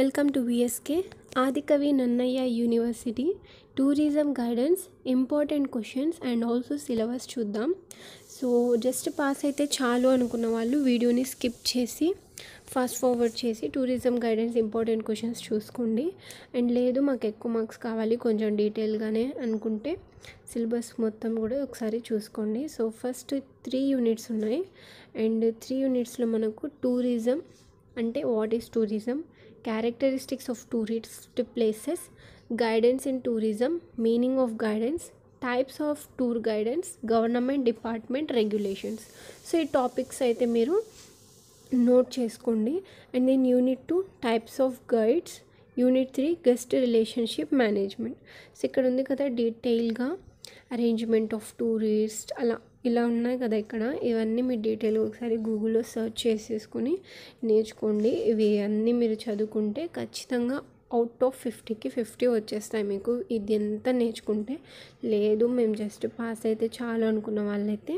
Welcome to VSK Adikavi Nannayya university tourism guidance important questions and also syllabus చూద్దాం so just pass అయితే చాలు అనుకున్న వాళ్ళు వీడియోని స్కిప్ చేసి ఫాస్ట్ ఫార్వర్డ్ చేసి టూరిజం గైడెన్స్ ఇంపార్టెంట్ క్వశ్చన్స్ చూసుకోండి అండ్ లేదు మాకు ఎక్కువ మార్క్స్ కావాలి కొంచెం డీటెయిల్గానే అనుకుంటే సిలబస్ మొత్తం కూడా ఒకసారి చూసుకోండి సో ఫస్ట్ త్రీ యూనిట్స్ ఉన్నాయి అండ్ త్రీ యూనిట్స్లో మనకు టూరిజం అంటే what is tourism characteristics of tourist places guidance in tourism meaning of guidance types of tour guidance government department regulations so ఈ టాపిక్స్ అయితే మీరు నోట్ చేసుకోండి and then unit two types of guides unit three guest relationship management so ఇక్కడ ఉంది కదా డీటెయిల్గా arrangement of tourist అలా ఇలా ఉన్నాయి కదా ఇక్కడ ఇవన్నీ మీ డీటెయిల్ ఒకసారి గూగుల్లో సర్చ్ చేసేసుకుని నేర్చుకోండి ఇవి అన్నీ మీరు చదువుకుంటే ఖచ్చితంగా అవుట్ ఆఫ్ ఫిఫ్టీకి ఫిఫ్టీ వచ్చేస్తాయి మీకు ఇది ఎంత నేర్చుకుంటే లేదు మేము జస్ట్ పాస్ అయితే చాలు అనుకున్న వాళ్ళైతే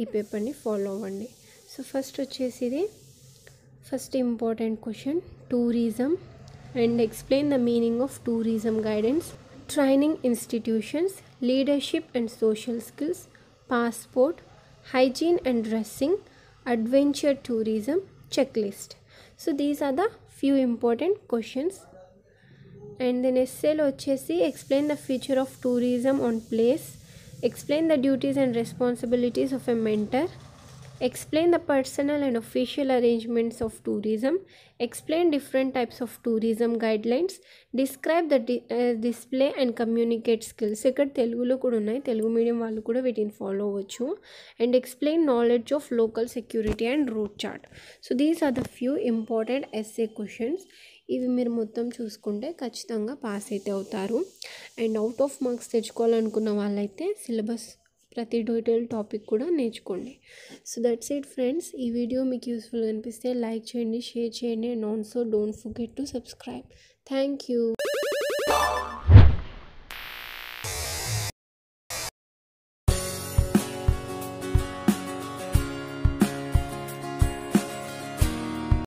ఈ పేపర్ని ఫాలో అవ్వండి సో ఫస్ట్ వచ్చేసి ఇది first important question tourism and explain the meaning of tourism guidance training institutions leadership and social skills passport, hygiene and dressing, adventure tourism, checklist. So these are the few important questions. And then SLOCC explain the feature of tourism on place. Explain the duties and responsibilities of a mentor. Explain the personal and official arrangements of tourism explain different types of tourism guidelines describe the di- uh, display and communicate ఇక్కడ తెలుగులో కూడా ఉన్నాయి Telugu medium వాళ్ళు కూడా వీటిని follow అవ్వచ్చు and explain knowledge of local security and route chart so these are the few important SA questions ఇవి మీరు మొత్తం చూసుకుంటే ఖచ్చితంగా పాస్ అయితే అవుతారు అండ్ అవుట్ ఆఫ్ మార్క్స్ తెచ్చుకోవాలనుకున్న వాళ్ళైతే సిలబస్ ప్రతి డీటెయిల్ టాపిక్ కూడా నేర్చుకోండి సో దట్స్ ఇట్ ఫ్రెండ్స్ ఈ వీడియో మీకు యూస్ఫుల్ అనిపిస్తే లైక్ చేయండి షేర్ చేయండి and also don't forget to subscribe thank you